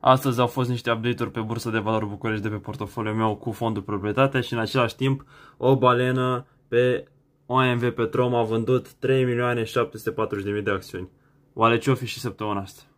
Astăzi au fost niște update-uri pe Bursa de Valori București de pe portofoliul meu cu fondul proprietate și în același timp o balenă pe OMV Petrom a vândut 3.740.000 de acțiuni. Oare ce o fi și săptămâna asta?